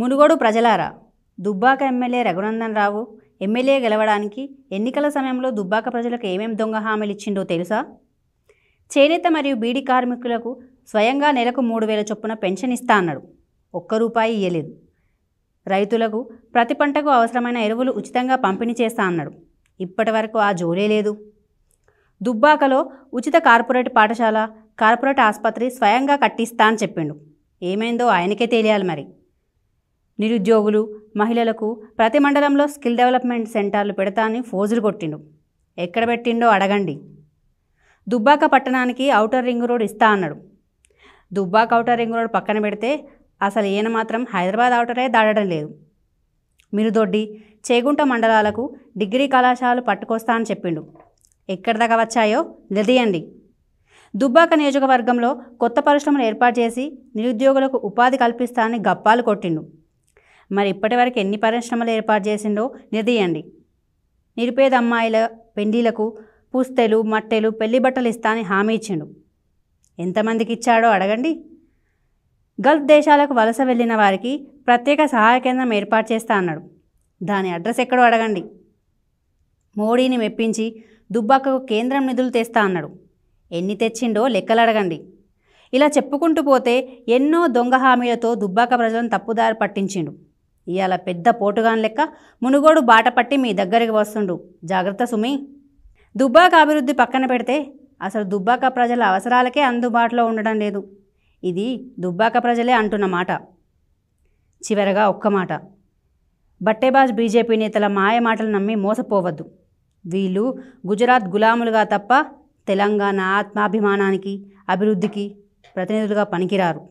మునుగోడు ప్రజలారా Dubbak MLA Raghunandan Rao MLA గెలవడానికి ఎన్నికల సమయంలో దుబ్బాక ప్రజలకు ఏమేం దొంగ హామీలు ఇచ్చిండో తెలుసా చేనేత మరియు బీడి కార్మికులకు స్వయంగా నెలకు మూడు వేల చొప్పున పెన్షన్ ఇస్తా అన్నాడు ఒక్క రూపాయి ఇయ్యలేదు రైతులకు ప్రతి పంటకు అవసరమైన ఎరువులు ఉచితంగా పంపిణీ చేస్తా అన్నాడు ఇప్పటి వరకు ఆ జోలే లేదు దుబ్బాకలో ఉచిత కార్పొరేట్ పాఠశాల కార్పొరేట్ ఆసుపత్రి స్వయంగా కట్టిస్తా అని చెప్పిండు ఏమైందో ఆయనకే తెలియాలి మరి నిరుద్యోగులు మహిళలకు ప్రతి మండలంలో స్కిల్ డెవలప్మెంట్ సెంటర్లు పెడతా అని ఫోజులు కొట్టిండు ఎక్కడ పెట్టిండో అడగండి దుబ్బాక పట్టణానికి ఔటర్ రింగ్ రోడ్ ఇస్తా అన్నాడు దుబ్బాక ఔటర్ రింగ్ రోడ్ పక్కన పెడితే అసలు ఈయన మాత్రం హైదరాబాద్ ఔటరే దాడడం లేదు మిరుదొడ్డి చేగుంట మండలాలకు డిగ్రీ కళాశాలలు పట్టుకొస్తా అని చెప్పిండు ఎక్కడ దాకా వచ్చాయో నిలదీయండి దుబ్బాక నియోజకవర్గంలో కొత్త పరిశ్రమలు ఏర్పాటు చేసి నిరుద్యోగులకు ఉపాధి కల్పిస్తానని గప్పాలు కొట్టిండు మరి ఇప్పటివరకు ఎన్ని పరిశ్రమలు ఏర్పాటు చేసిండో నిర్దీయండి నిరుపేద అమ్మాయిల పెండీలకు పూస్తెలు మట్టెలు పెళ్లి బట్టలు ఇస్తా అని హామీ ఇచ్చిండు ఎంతమందికి ఇచ్చాడో అడగండి గల్ఫ్ దేశాలకు వలస వెళ్ళిన వారికి ప్రత్యేక సహాయ కేంద్రం ఏర్పాటు చేస్తా అన్నాడు దాని అడ్రస్ ఎక్కడో అడగండి మోడీని మెప్పించి దుబ్బాకకు కేంద్రం నిధులు తెస్తా అన్నాడు ఎన్ని తెచ్చిండో లెక్కలు అడగండి ఇలా చెప్పుకుంటూ పోతే ఎన్నో దొంగ హామీలతో దుబ్బాక ప్రజలను తప్పుదారి పట్టించిండు ఇవాళ పెద్ద పోటుగాన్ లెక్క మునుగోడు బాట పట్టి మీ దగ్గరికి వస్తుండు జాగ్రత్త సుమి దుబ్బాక అభివృద్ధి పక్కన పెడితే అసలు దుబ్బాక ప్రజల అవసరాలకే అందుబాటులో ఉండడం లేదు ఇది దుబ్బాక ప్రజలే అంటున్న మాట చివరగా ఒక్క మాట బట్టేబాజ్ బీజేపీ నేతల మాయ మాటలు నమ్మి మోసపోవద్దు వీళ్ళు గుజరాత్ గులాములుగా తప్ప తెలంగాణ ఆత్మాభిమానానికి అభివృద్ధికి ప్రతినిధులుగా పనికిరారు